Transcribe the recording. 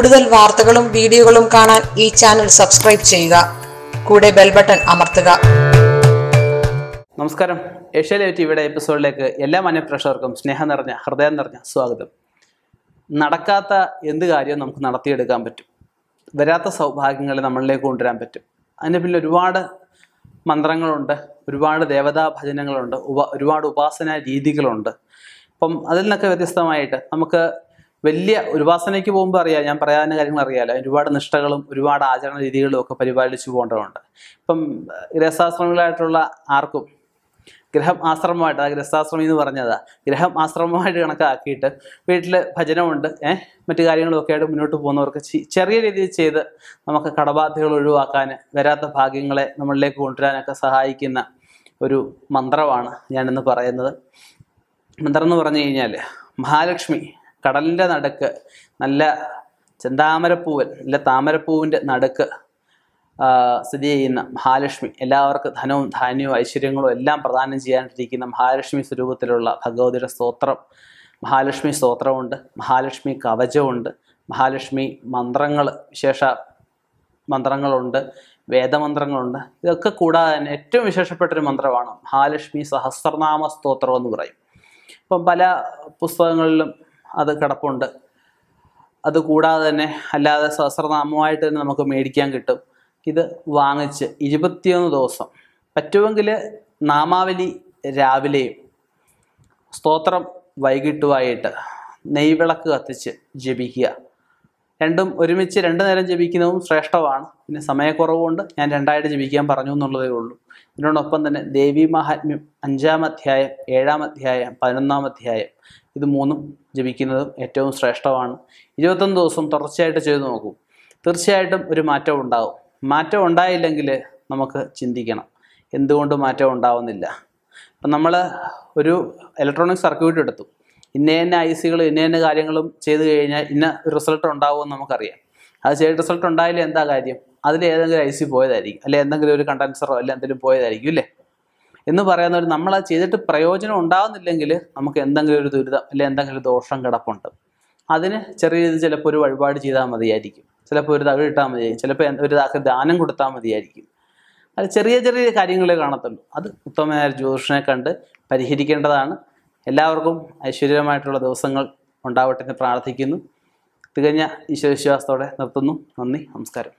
കൂടുതൽ വാർത്തകളും വീഡിയോകളും കാണാൻ ഈ ചാനൽ സബ്സ്ക്രൈബ് ചെയ്യുക കൂടെ ബെൽ ബട്ടൺ അമർത്തുക നമസ്കാരം ഏഷ്യ ലൈവ് ടിവിയുടെ എപ്പിസോഡിലേക്ക് എല്ലാ മനഃപ്രേക്ഷകർക്കും സ്നേഹം നിറഞ്ഞ ഹൃദയം നിറഞ്ഞ സ്വാഗതം നടക്കാത്ത എന്ത് കാര്യവും നമുക്ക് നടത്തിയെടുക്കാൻ പറ്റും വരാത്ത സൗഭാഗ്യങ്ങൾ നമ്മളിലേക്ക് കൊണ്ടുവരാൻ പറ്റും അതിന് പിന്നിൽ ഒരുപാട് മന്ത്രങ്ങളുണ്ട് ഒരുപാട് ദേവതാ ഭജനങ്ങളുണ്ട് ഉപ ഒരുപാട് ഉപാസന രീതികളുണ്ട് അപ്പം അതിൽ നിന്നൊക്കെ വ്യത്യസ്തമായിട്ട് നമുക്ക് വലിയ ഉപാസനയ്ക്ക് പോകുമ്പോൾ അറിയാം ഞാൻ പറയാവുന്ന കാര്യങ്ങൾ അറിയാലോ ഒരുപാട് നിഷ്ഠകളും ഒരുപാട് ആചരണ രീതികളും ഒക്കെ പരിപാലിച്ചു പോകേണ്ടതുണ്ട് ഇപ്പം ഗൃഹസ്ഥാശ്രമികളായിട്ടുള്ള ആർക്കും ഗ്രഹം ആശ്രമമായിട്ട് ആ ഗൃഹസ്ഥാശ്രമം എന്ന് പറഞ്ഞതാ ഗ്രഹം ആശ്രമമായിട്ട് കണക്കാക്കിയിട്ട് വീട്ടിൽ ഭജനമുണ്ട് ഏഹ് മറ്റു കാര്യങ്ങളൊക്കെ ആയിട്ട് മുന്നോട്ട് പോകുന്നവർക്ക് ചെറിയ രീതിയിൽ ചെയ്ത് നമുക്ക് കടബാധ്യതകൾ ഒഴിവാക്കാൻ വരാത്ത ഭാഗ്യങ്ങളെ നമ്മളിലേക്ക് കൊണ്ടുവരാനൊക്കെ സഹായിക്കുന്ന ഒരു മന്ത്രമാണ് ഞാനിന്ന് പറയുന്നത് മന്ത്രം എന്ന് പറഞ്ഞു കഴിഞ്ഞാൽ മഹാലക്ഷ്മി കടലിൻ്റെ നടുക്ക് നല്ല ചെന്താമരപ്പൂവൻ നല്ല താമരപ്പൂവിൻ്റെ നടുക്ക് സ്ഥിതി ചെയ്യുന്ന മഹാലക്ഷ്മി എല്ലാവർക്കും ധനവും ധാന്യവും ഐശ്വര്യങ്ങളും എല്ലാം പ്രദാനം ചെയ്യാനിട്ടിരിക്കുന്ന മഹാലക്ഷ്മി സ്വരൂപത്തിലുള്ള ഭഗവതിയുടെ സ്തോത്രം മഹാലക്ഷ്മി സ്തോത്രമുണ്ട് മഹാലക്ഷ്മി കവചമുണ്ട് മഹാലക്ഷ്മി മന്ത്രങ്ങൾ വിശേഷ മന്ത്രങ്ങളുണ്ട് വേദമന്ത്രങ്ങളുണ്ട് ഇതൊക്കെ കൂടാതെ തന്നെ ഏറ്റവും വിശേഷപ്പെട്ടൊരു മന്ത്രമാണ് മഹാലക്ഷ്മി സഹസ്രനാമ സ്തോത്രം എന്ന് പറയും ഇപ്പം പല പുസ്തകങ്ങളിലും അത് കിടപ്പുണ്ട് അതുകൂടാതെ തന്നെ അല്ലാതെ സഹസ്രനാമമായിട്ട് തന്നെ നമുക്ക് മേടിക്കാൻ കിട്ടും ഇത് വാങ്ങിച്ച് ഇരുപത്തിയൊന്ന് ദിവസം പറ്റുമെങ്കിൽ നാമാവലി രാവിലെയും സ്തോത്രം വൈകിട്ടുമായിട്ട് നെയ്വിളക്ക് കത്തിച്ച് ജപിക്കുക രണ്ടും ഒരുമിച്ച് രണ്ട് നേരം ജപിക്കുന്നതും ശ്രേഷ്ഠമാണ് പിന്നെ സമയക്കുറവുകൊണ്ട് ഞാൻ രണ്ടായിട്ട് ജപിക്കാൻ പറഞ്ഞു എന്നുള്ളതേ ഉള്ളൂ ഇതിനോടൊപ്പം തന്നെ ദേവി മഹാത്മ്യം അഞ്ചാം അധ്യായം ഏഴാം അധ്യായം പതിനൊന്നാം അധ്യായം ഇത് മൂന്നും ജപിക്കുന്നതും ഏറ്റവും ശ്രേഷ്ഠമാണ് ഇരുപത്തൊന്ന് ദിവസം തുടർച്ചയായിട്ട് ചെയ്തു നോക്കൂ തീർച്ചയായിട്ടും ഒരു മാറ്റം ഉണ്ടാവും മാറ്റം ഉണ്ടായില്ലെങ്കിൽ നമുക്ക് ചിന്തിക്കണം എന്തുകൊണ്ട് മാറ്റം ഉണ്ടാവുന്നില്ല അപ്പം നമ്മൾ ഒരു ഇലക്ട്രോണിക് സർക്യൂട്ട് എടുത്തു ഇന്ന ഇന്ന ഐസികളും ഇന്ന ഇന്ന കാര്യങ്ങളും ചെയ്തു കഴിഞ്ഞാൽ ഇന്ന റിസൾട്ട് എന്ന് നമുക്കറിയാം അത് ചെയ്ത് റിസൾട്ട് ഉണ്ടായാലും എന്താ കാര്യം അതിൽ ഏതെങ്കിലും ഐ സി പോയതായിരിക്കും അല്ലെ എന്തെങ്കിലും ഒരു കണ്ടൻസറോ അല്ലെ എന്തെങ്കിലും പോയതായിരിക്കും അല്ലേ എന്ന് പറയുന്നവർ നമ്മൾ അത് ചെയ്തിട്ട് പ്രയോജനം ഉണ്ടാകുന്നില്ലെങ്കിൽ നമുക്ക് എന്തെങ്കിലും ഒരു ദുരിതം അല്ലെ എന്തെങ്കിലും ദോഷം കിടപ്പുണ്ട് അതിന് ചെറിയ രീതിയിൽ ചിലപ്പോൾ ഒരു വഴിപാട് ചെയ്താൽ മതിയായിരിക്കും ചിലപ്പോൾ ഒരു തകിട് ഇട്ടാൽ മതിയായിരിക്കും ചിലപ്പോൾ ഒരു താക്ക് ദാനം കൊടുത്താൽ മതിയായിരിക്കും അത് ചെറിയ ചെറിയ കാര്യങ്ങളെ കാണത്തുള്ളൂ അത് ഉത്തമനായ ജ്യോതിഷനെ കണ്ട് പരിഹരിക്കേണ്ടതാണ് എല്ലാവർക്കും ഐശ്വര്യമായിട്ടുള്ള ദിവസങ്ങൾ ഉണ്ടാവട്ടെ എന്ന് പ്രാർത്ഥിക്കുന്നു തികഞ്ഞ ഈശ്വരവിശ്വാസത്തോടെ നിർത്തുന്നു നന്ദി നമസ്കാരം